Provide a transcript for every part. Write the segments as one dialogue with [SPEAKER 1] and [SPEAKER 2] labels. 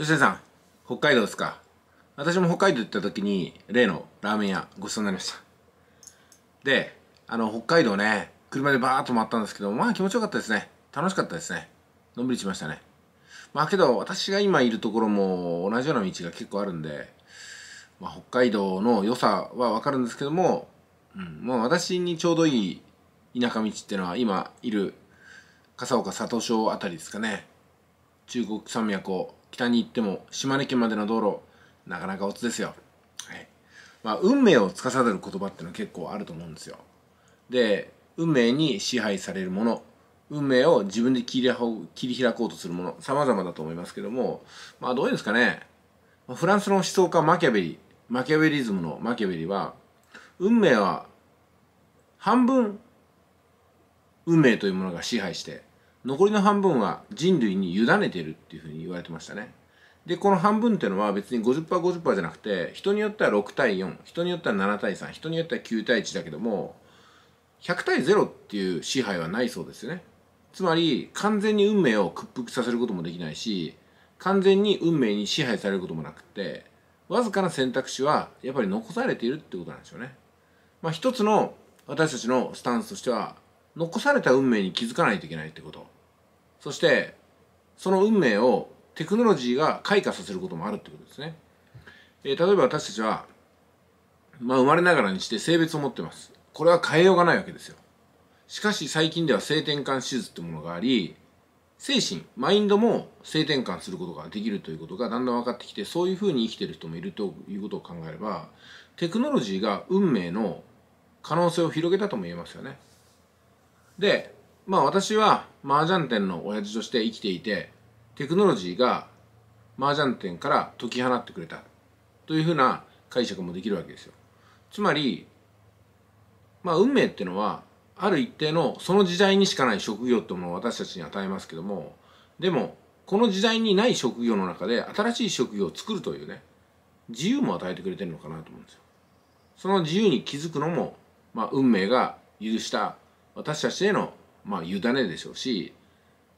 [SPEAKER 1] 吉田さん、北海道ですか私も北海道行った時に、例のラーメン屋ごちそうになりました。で、あの、北海道ね、車でバーっと回ったんですけど、まあ気持ちよかったですね。楽しかったですね。のんびりしましたね。まあけど、私が今いるところも同じような道が結構あるんで、まあ、北海道の良さはわかるんですけども、うん、もう私にちょうどいい田舎道っていうのは今いる笠岡佐藤町あたりですかね。中国山脈を北に行っても島根県までの道路なかなかオツですよ、はいまあ、運命を司る言葉っていうのは結構あると思うんですよで運命に支配されるもの運命を自分で切り切り開こうとするもの様々だと思いますけどもまあどういうんですかねフランスの思想家マキャベリマキャベリズムのマキャベリは運命は半分運命というものが支配して残りの半分は人類に委ねてるっていうふうに言われてましたねでこの半分っていうのは別に 50%50% 50じゃなくて人によっては6対4人によっては7対3人によっては9対1だけども100対0っていう支配はないそうですよねつまり完全に運命を屈服させることもできないし完全に運命に支配されることもなくてわずかな選択肢はやっぱり残されているってことなんですよねまあ一つの私たちのスタンスとしては残された運命に気づかないといけないってことそしてその運命をテクノロジーが開花させることもあるってことですね、えー、例えば私たちは、まあ、生まれながらにして性別を持ってますこれは変えようがないわけですよしかし最近では性転換手術ってものがあり精神マインドも性転換することができるということがだんだん分かってきてそういうふうに生きてる人もいるということを考えればテクノロジーが運命の可能性を広げたとも言えますよね。で、まあ私は麻雀店の親父として生きていて、テクノロジーが麻雀店から解き放ってくれたというふうな解釈もできるわけですよ。つまり、まあ運命っていうのは、ある一定のその時代にしかない職業ってものを私たちに与えますけども、でも、この時代にない職業の中で新しい職業を作るというね、自由も与えてくれてるのかなと思うんですよ。その自由に気づくのも、まあ運命が許した私たちへの、まあ、委ねでしょうし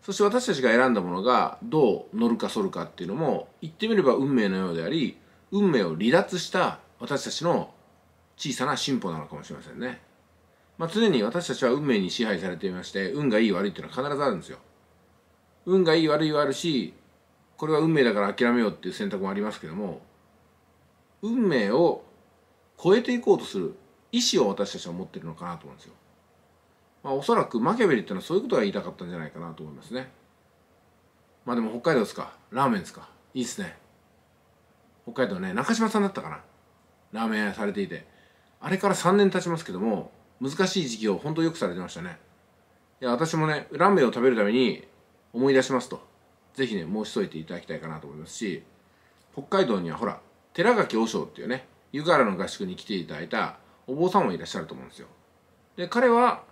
[SPEAKER 1] そして私たちが選んだものがどう乗るか反るかっていうのも言ってみれば運命のようであり運命を離脱した私たちの小さな進歩なのかもしれませんね。まあ、常に私たちは運命に支配されていまして運がいい悪いっていうのは必ずあるんですよ。運がいい悪いはあるしこれは運命だから諦めようっていう選択もありますけども運命を超えていこうとする意思を私たちは持ってるのかなと思うんですよ。まあ、おそらくマキャベリっていうのはそういうことが言いたかったんじゃないかなと思いますねまあでも北海道ですかラーメンですかいいっすね北海道ね中島さんだったかなラーメン屋されていてあれから3年経ちますけども難しい時期を本当よくされてましたねいや私もねラーメンを食べるために思い出しますと是非ね申し添えていただきたいかなと思いますし北海道にはほら寺垣和尚っていうね湯河原の合宿に来ていただいたお坊さんもいらっしゃると思うんですよで彼は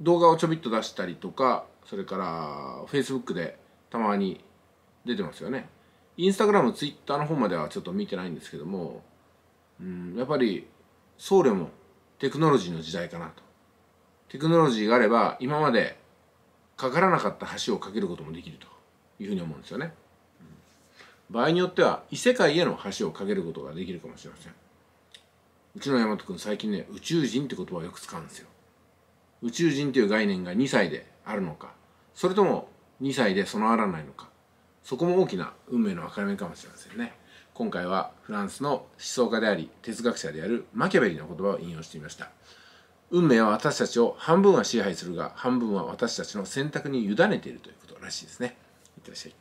[SPEAKER 1] 動画をちょびっと出したりとかそれから Facebook でたまに出てますよねインスタグラムツイッターの方まではちょっと見てないんですけども、うん、やっぱり僧侶もテクノロジーの時代かなとテクノロジーがあれば今までかからなかった橋を架けることもできるというふうに思うんですよね、場合によっては異世界への橋を架けることができるかもしれませんうちの大和君最近ね宇宙人って言葉をよく使うんですよ宇宙人という概念が2歳であるのかそれとも2歳で備わらないのかそこも大きな運命の分かれ目かもしれませんね今回はフランスの思想家であり哲学者であるマキャベリの言葉を引用してみました運命は私たちを半分は支配するが半分は私たちの選択に委ねているということらしいですねいってらっしゃい